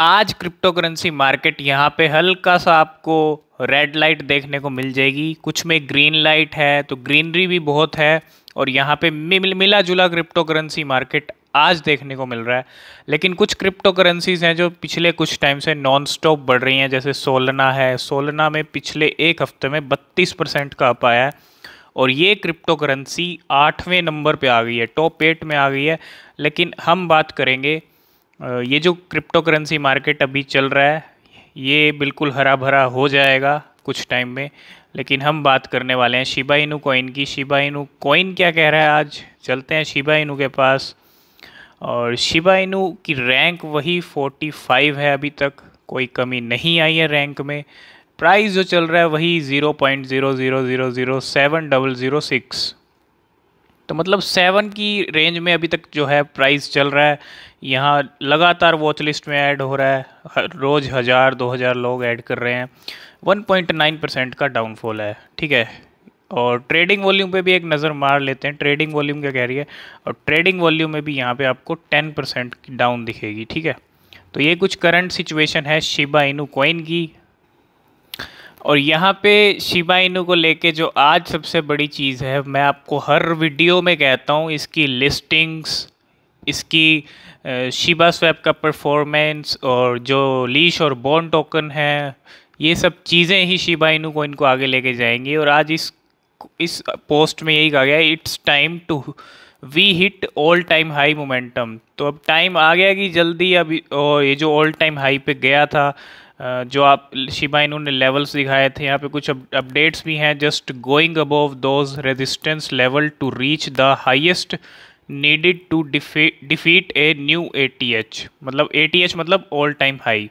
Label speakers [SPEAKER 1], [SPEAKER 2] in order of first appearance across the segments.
[SPEAKER 1] आज crypto currency market यहाँ पे हल्का सा आपको रेड लाइट देखने को मिल जाएगी कुछ में ग्रीन लाइट है तो ग्रीनरी भी बहुत है और यहाँ पे मिल मिला जुला क्रिप्टो करेंसी मार्केट आज देखने को मिल रहा है लेकिन कुछ क्रिप्टो करेंसीज हैं जो पिछले कुछ टाइम से नॉन स्टॉप बढ़ रही हैं जैसे सोलना है सोलना में पिछले एक हफ्ते में 32 परसेंट का अप आया है और ये क्रिप्टो करेंसी आठवें नंबर पे आ गई है टॉप एट में आ गई है लेकिन हम बात करेंगे ये जो क्रिप्टो करेंसी मार्केट अभी चल रहा है ये बिल्कुल हरा भरा हो जाएगा कुछ टाइम में लेकिन हम बात करने वाले हैं शिबा इनू कोइन की शिबा इनू कोइन क्या कह रहा है आज चलते हैं शिबा इनू के पास और शिबा इनू की रैंक वही 45 है अभी तक कोई कमी नहीं आई है रैंक में प्राइस जो चल रहा है वही zero point zero zero zero zero seven double zero six तो मतलब सेवन की रेंज में अभी तक जो है प्राइस चल रहा है यहाँ लगातार वॉच लिस्ट में ऐड हो रहा है रोज़ हज़ार दो हज़ार लोग ऐड कर रहे हैं 1.9 परसेंट का डाउनफॉल है ठीक है और ट्रेडिंग वॉल्यूम पे भी एक नज़र मार लेते हैं ट्रेडिंग वॉल्यूम क्या कह रही है और ट्रेडिंग वॉल्यूम में भी यहाँ पर आपको टेन परसेंट की डाउन दिखेगी ठीक है तो ये कुछ करंट सिचुएशन है शिबा इनू कोइन की और यहाँ पे शिबा इनू को लेके जो आज सबसे बड़ी चीज़ है मैं आपको हर वीडियो में कहता हूँ इसकी लिस्टिंग्स इसकी शिबा स्वैप का परफॉर्मेंस और जो लीश और बोन टोकन है ये सब चीज़ें ही शिबा इनू को इनको आगे लेके जाएंगी और आज इस इस पोस्ट में यही कहा गया it's time to we hit all time high momentum तो अब टाइम आ गया कि जल्दी अब ये जो ऑल टाइम हाई पे गया था जो आप शिबा ने लेवल्स दिखाए थे यहाँ पे कुछ अपडेट्स भी हैं just going above those resistance level to reach the highest needed to defeat a new a मतलब ए मतलब all time high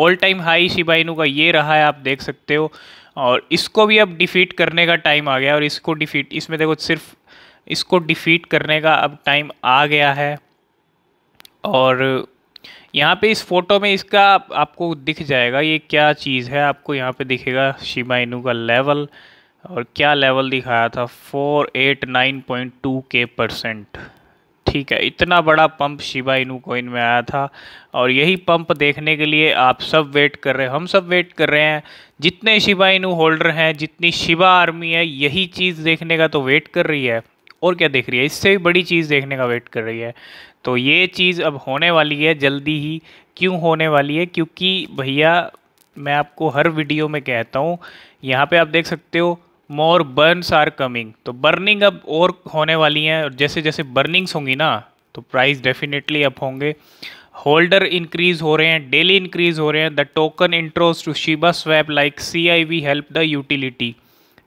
[SPEAKER 1] all time high Shiba Inu का ये रहा है आप देख सकते हो और इसको भी अब डिफीट करने का टाइम आ गया और इसको डिफीट इसमें देखो सिर्फ इसको डिफीट करने का अब टाइम आ गया है और यहाँ पे इस फोटो में इसका आपको दिख जाएगा ये क्या चीज़ है आपको यहाँ पे दिखेगा शिमा इनू का लेवल और क्या लेवल दिखाया था four eight nine point two के परसेंट ठीक है इतना बड़ा पंप शिबा इनू कोइन में आया था और यही पंप देखने के लिए आप सब वेट कर रहे हैं हम सब वेट कर रहे हैं जितने शिबा इनू होल्डर हैं जितनी शिबा आर्मी है यही चीज़ देखने का तो वेट कर रही है और क्या देख रही है इससे भी बड़ी चीज़ देखने का वेट कर रही है तो ये चीज़ अब होने वाली है जल्दी ही क्यों होने वाली है क्योंकि भैया मैं आपको हर वीडियो में कहता हूँ यहाँ पे आप देख सकते हो मोर बर्नस आर कमिंग तो बर्निंग अब और होने वाली हैं और जैसे जैसे बर्निंग्स होंगी ना तो प्राइस डेफिनेटली अप होंगे होल्डर इंक्रीज हो रहे हैं डेली इंक्रीज हो रहे हैं the token intros to Shiba swap like C I V help the utility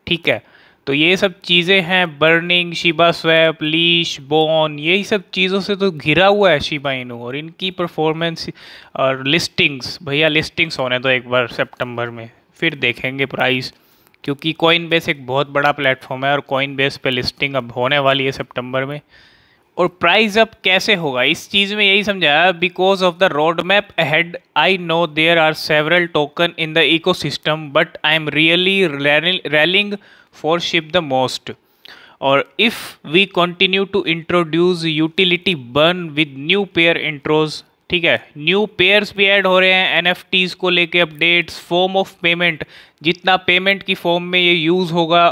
[SPEAKER 1] ठीक है तो ये सब चीज़ें हैं burning Shiba swap leash bone यही सब चीज़ों से तो घिरा हुआ है शिबा इनू और इनकी परफॉर्मेंस और लिस्टिंग्स भैया लिस्टिंग्स होने दो तो एक बार सितंबर में फिर देखेंगे प्राइस क्योंकि कॉइन बेस एक बहुत बड़ा प्लेटफॉर्म है और कॉइन बेस पर लिस्टिंग अब होने वाली है सितंबर में और प्राइस अप कैसे होगा इस चीज़ में यही समझाया because of the road map head I know there are several token in the ecosystem but I am really rallying for ship the most और if we continue to introduce utility burn with new pair intros ठीक है new pairs भी add हो रहे हैं N F Ts को लेके updates form of payment जितना पेमेंट की फॉर्म में ये यूज़ होगा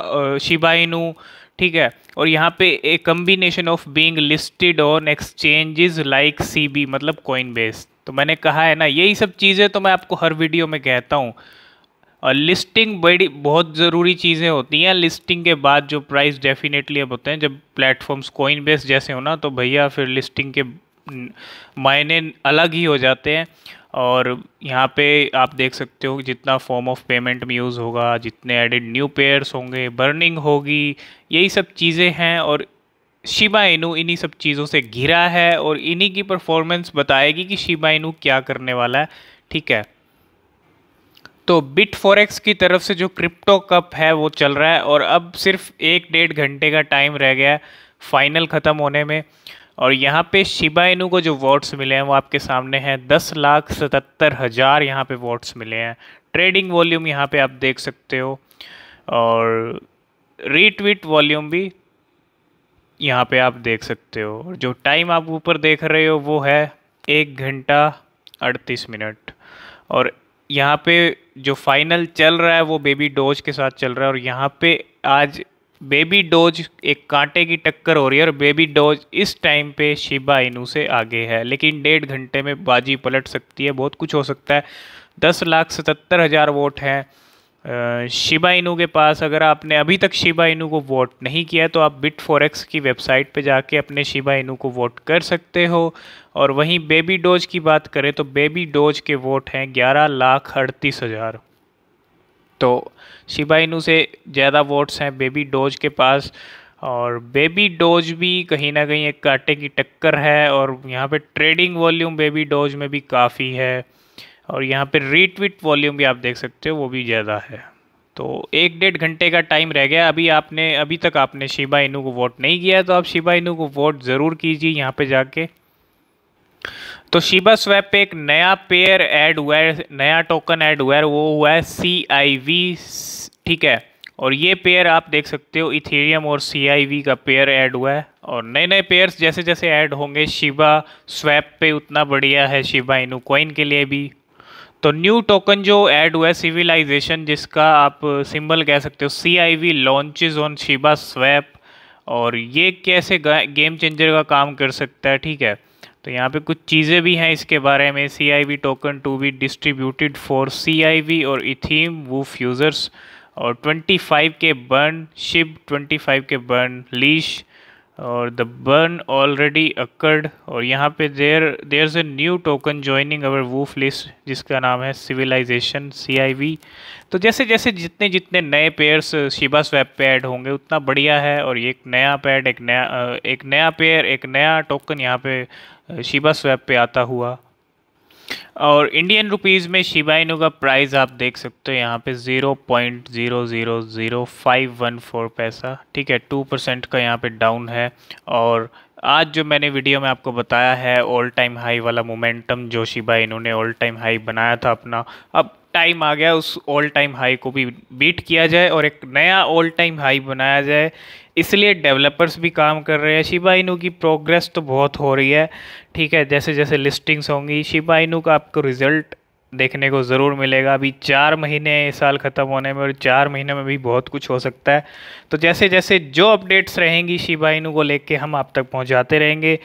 [SPEAKER 1] शिबाइनू uh, ठीक है और यहाँ पे a combination of being listed on exchanges like CB मतलब कॉइन बेस तो मैंने कहा है ना यही सब चीज़ें तो मैं आपको हर वीडियो में कहता हूँ और लिस्टिंग बड़ी बहुत ज़रूरी चीज़ें होती हैं लिस्टिंग के बाद जो प्राइस डेफिनेटली अब होते हैं जब प्लेटफॉर्म्स कॉइन बेस जैसे हो ना तो भैया फिर लिस्टिंग के हम्म, मायने अलग ही हो जाते हैं और यहाँ पे आप देख सकते हो जितना फॉर्म ऑफ पेमेंट में यूज़ होगा जितने एडिड न्यू पेयर्स होंगे बर्निंग होगी यही सब चीज़ें हैं और शिबा इनू इन्हीं सब चीज़ों से घिरा है और इन्हीं की परफॉर्मेंस बताएगी कि शिबा इनू क्या करने वाला है ठीक है तो बिट फॉरेक्स की तरफ से जो क्रिप्टो कप है वो चल रहा है और अब सिर्फ एक डेढ़ घंटे का टाइम रह गया है फाइनल ख़त्म होने में और यहाँ पे शिबा इनू को जो वोट्स मिले हैं वो आपके सामने हैं दस लाख सतहत्तर हज़ार यहाँ पर वोट्स मिले हैं ट्रेडिंग वॉल्यूम यहाँ पे आप देख सकते हो और रीट्वीट वॉल्यूम भी यहाँ पे आप देख सकते हो और जो टाइम आप ऊपर देख रहे हो वो है एक घंटा अड़तीस मिनट और यहाँ पे जो फाइनल चल रहा है वो बेबी डोज के साथ चल रहा है और यहाँ पे आज बेबी डोज एक कांटे की टक्कर हो रही है और बेबी डोज इस टाइम पे शिबा इनू से आगे है लेकिन डेढ़ घंटे में बाजी पलट सकती है बहुत कुछ हो सकता है दस लाख सतहत्तर हज़ार वोट हैं शिबा इनू के पास अगर आपने अभी तक शिबा इनू को वोट नहीं किया है तो आप बिट फोरेक्स की वेबसाइट पे जाके अपने शिबा इनू को वोट कर सकते हो और वहीं बेबी डोज की बात करें तो बेबी डोज के वोट हैं ग्यारह लाख अड़तीस हज़ार तो शिबा इनू से ज़्यादा वोट्स हैं बेबी डोज के पास और बेबी डोज भी कहीं ना कहीं एक कांटे की टक्कर है और यहाँ पे ट्रेडिंग वॉल्यूम बेबी डोज में भी काफ़ी है और यहाँ पे रीट्वीट वॉल्यूम भी आप देख सकते हो वो भी ज़्यादा है तो एक डेढ़ घंटे का टाइम रह गया अभी आपने अभी तक आपने शिबा इनू को वोट नहीं किया तो आप शिबा इनू को वोट ज़रूर कीजिए यहाँ पे जाके तो शिबा स्वैप पे एक नया पेयर ऐड हुआ है नया टोकन ऐड हुआ है वो हुआ है सी आई वी ठीक है और ये पेयर आप देख सकते हो इथेरियम और सी आई वी का पेयर ऐड हुआ है और नए नए पेयर्स जैसे जैसे ऐड होंगे शिबा स्वैप पे उतना बढ़िया है शिबा इनू कॉइन के लिए भी तो न्यू टोकन जो ऐड हुआ है सिविलाइजेशन जिसका आप सिंबल कह सकते हो C I V launches on Shiba swap और ये कैसे गेम चेंजर का काम कर सकता है ठीक है तो यहाँ पे कुछ चीज़ें भी हैं इसके बारे में C token to be distributed for C और इथीम वूफ यूज़र्स और 25 के बर्न शिप 25 के बर्न लीश और द बर्न ऑलरेडी अकर्ड और यहाँ पे there there is a new token joining our woof list जिसका नाम है सिविलाइजेशन सी तो जैसे जैसे जितने जितने नए पेयर्स शिबा स्वैप पे ऐड होंगे उतना बढ़िया है और ये एक नया पैड एक नया एक नया पेयर एक नया टोकन यहाँ पे शिबा स्वैप पे आता हुआ और इंडियन रुपीज़ में शिबाइनो का प्राइस आप देख सकते हो यहाँ पे zero point zero zero zero five one four paisa ठीक है टू परसेंट का यहाँ पे डाउन है और आज जो मैंने वीडियो में आपको बताया है ऑल टाइम हाई वाला मोमेंटम जो शिबा इन्होंने ऑल टाइम हाई बनाया था अपना अब टाइम आ गया उस ऑल टाइम हाई को भी बीट किया जाए और एक नया ऑल टाइम हाई बनाया जाए इसलिए डेवलपर्स भी काम कर रहे हैं शिबा इनू की प्रोग्रेस तो बहुत हो रही है ठीक है जैसे जैसे लिस्टिंग्स होंगी शिबा इनू का आपको रिजल्ट देखने को ज़रूर मिलेगा अभी चार महीने इस साल ख़त्म होने में और चार महीने में भी बहुत कुछ हो सकता है तो जैसे जैसे जो अपडेट्स रहेंगी शिबा इनू को लेके हम आप तक पहुंचाते रहेंगे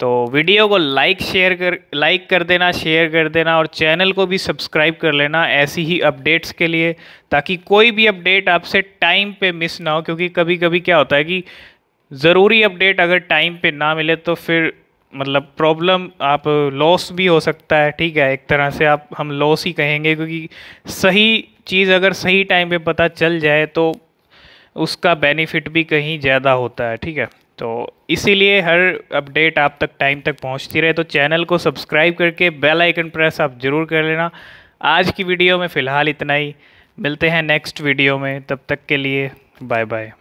[SPEAKER 1] तो वीडियो को लाइक शेयर कर लाइक कर देना शेयर कर देना और चैनल को भी सब्सक्राइब कर लेना ऐसी ही अपडेट्स के लिए ताकि कोई भी अपडेट आपसे टाइम पे मिस ना हो क्योंकि कभी कभी क्या होता है कि ज़रूरी अपडेट अगर टाइम पे ना मिले तो फिर मतलब प्रॉब्लम आप लॉस भी हो सकता है ठीक है एक तरह से आप हम लॉस ही कहेंगे क्योंकि सही चीज़ अगर सही टाइम पर पता चल जाए तो उसका बेनिफिट भी कहीं ज़्यादा होता है ठीक है तो इसीलिए हर अपडेट आप तक टाइम तक पहुंचती रहे तो चैनल को सब्सक्राइब करके बेल आइकन प्रेस आप ज़रूर कर लेना आज की वीडियो में फ़िलहाल इतना ही मिलते हैं नेक्स्ट वीडियो में तब तक के लिए बाय बाय